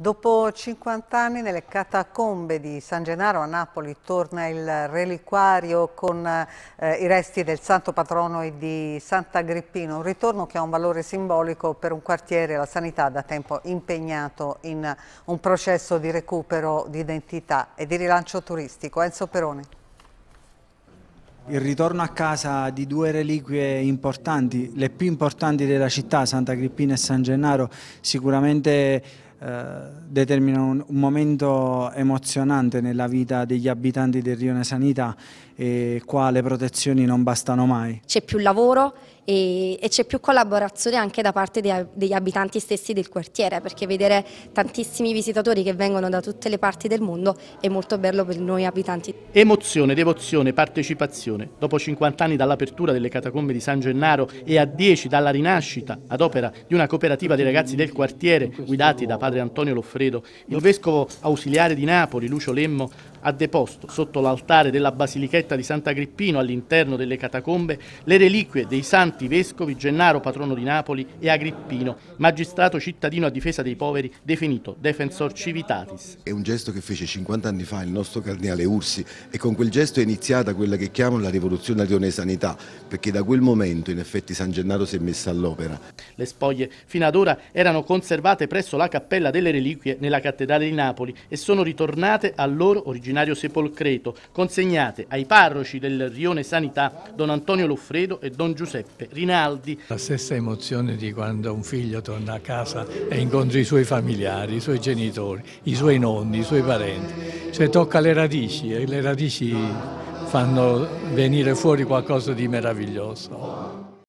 Dopo 50 anni nelle catacombe di San Gennaro a Napoli torna il reliquario con eh, i resti del santo patrono e di Sant'Agrippino, un ritorno che ha un valore simbolico per un quartiere, la sanità da tempo impegnato in un processo di recupero di identità e di rilancio turistico. Enzo Perone. Il ritorno a casa di due reliquie importanti, le più importanti della città, Sant'Agrippino e San Gennaro, sicuramente eh, determina un, un, momento emozionante nella vita degli abitanti del Rione Sanità e eh, qua le protezioni non bastano mai. C'è più lavoro e, e c'è più collaborazione anche da parte dei, degli abitanti stessi del quartiere perché vedere tantissimi visitatori che vengono da tutte le parti del mondo è molto bello per noi abitanti. Emozione, devozione, partecipazione. Dopo 50 anni dall'apertura delle catacombe di San Gennaro e a 10 dalla rinascita ad opera di una cooperativa dei ragazzi del quartiere guidati da padre Antonio Loffredo, il vescovo ausiliare di Napoli Lucio Lemmo ha deposto sotto l'altare della Basilichetta di Sant'Agrippino all'interno delle catacombe le reliquie dei santi arcivescovi, Gennaro patrono di Napoli e Agrippino, magistrato cittadino a difesa dei poveri, definito defensor civitatis. È un gesto che fece 50 anni fa il nostro cardinale Ursi e con quel gesto è iniziata quella che chiamano la rivoluzione alione sanità, perché da quel momento in effetti San Gennaro si è messa all'opera. Le spoglie fino ad ora erano conservate presso la Cappella delle Reliquie nella Cattedrale di Napoli e sono ritornate al loro originario sepolcreto, consegnate ai parroci del rione sanità Don Antonio Loffredo e Don Giuseppe Giuseppe Rinaldi. La stessa emozione di quando un figlio torna a casa e incontra i suoi familiari, i suoi genitori, i suoi nonni, i suoi parenti. Cioè tocca le radici e le radici fanno venire fuori qualcosa di meraviglioso.